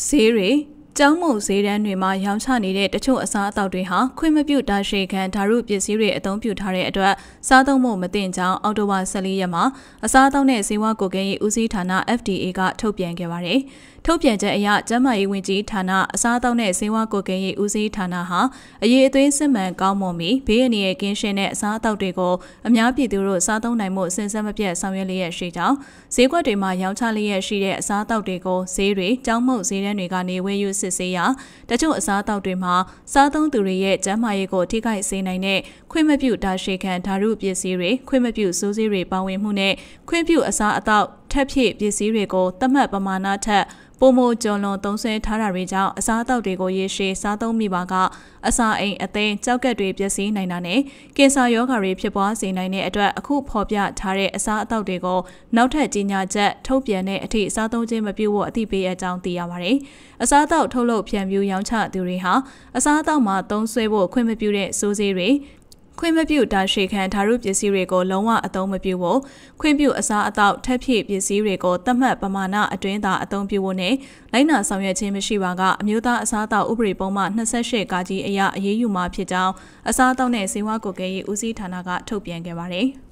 Siri ကျောင်းမုံဈေးတန်းတွေမှာရောင်းချနေတဲ့တချို့အစားအသောက်တွေဟာခွင့်မပြုတာရှိခံဓာရုပစ္စည်းတွေအသုံးပြုထားတဲ့အတွက်စားသုံးမှုမသင့်ကြောင်းအောက်တိုဘာ14ရက်မှာအစားအသောက်နဲ့ဈေးဝကွယ်ကဲရေးဦးစီးဌာန FDA ကထုတ်ပြန်ခဲ့ပါတယ်။ထုတ်ပြန်ချက်အရကျန်းမာရေးဝန်ကြီးဌာနအစားအသောက်နဲ့ဈေးဝကွယ်ကဲရေးဦးစီးဌာနဟာအရေးအသွေးစစ်မှန်ကောင်းမွန်ပြီးဘေးအန္တရာယ်ကင်းရှင်းတဲ့အစားအသောက်တွေကိုအများပြည်သူတို့စားသုံးနိုင်မှုစဉ်ဆက်မပြတ်ဆောင်ရွက်လျက်ရှိကြောင်းဈေးကွက်တွေမှာရောင်းချလျက်ရှိတဲ့အစားအသောက်တွေကိုဈေးတွေကျောင်းမုံဈေးတန်းတွေကနေဝယ်ယူစစ်ဆေးရာတချို့အစားအသောက်တွေမှာစားသုံးသူတွေရဲ့ကျန်းမာရေးကိုထိခိုက်စေနိုင်တဲ့ခွင့်မပြုတာရှိခံဓာတုပစ္စည်းတွေခွင့်မပြုစိုးစေးတွေပါဝင်မှုနဲ့ခွင့်ပြုအစားအသောက်ထက်ဖြည့်ပစ္စည်းတွေကိုသတ်မှတ်ပမာဏထက်ပုံမိုကြုံလွန်သုံးဆဲထားတာတွေကြောင့်အစားအသောက်တွေကိုရေရှည်စားသုံးမိပါကအစာအိမ်အသင်းကြောက်ကက်တွေပျက်စီးနိုင်တာနဲ့ကင်ဆာရောဂါတွေဖြစ်ပွားစေနိုင်တဲ့အတွက်အခုဖော်ပြထားတဲ့အစားအသောက်တွေကိုနောက်ထပ်ကြီးညာချက်ထုတ်ပြန်တဲ့အထိစားသုံးခြင်းမပြုဖို့အသိပေးအကြောင်းသိရပါတယ်။အစားအသောက်ထုတ်လုပ်ဖြန့်ဖြူးရောင်းချသူတွေဟာအစားအသောက်မှာသုံးဆွဲဖို့ခွင့်မပြုတဲ့စိုးစေးတွေခွင့်မပြုတာရှိခံဓာတုပစ္စည်းတွေကိုလုံးဝအသုံးမပြုဖို့ခွင့်ပြုအစားအသောက်ထက်ဖြည့်ပစ္စည်းတွေကိုသတ်မှတ်ပမာဏအတွင်းသာအသုံးပြုဖို့နဲ့လိုက်နာဆောင်ရွက်ခြင်းမရှိပါကအမျိုးသားအစားအသောက်ဥပဒေပုံမှ28ကာကြီးအရအရေးယူမှာဖြစ်ကြောင်းအစားအသောက်နဲ့စေဝါကုတ်ကဲရေးဦးစီးဌာနကထုတ်ပြန်ခဲ့ပါတယ်။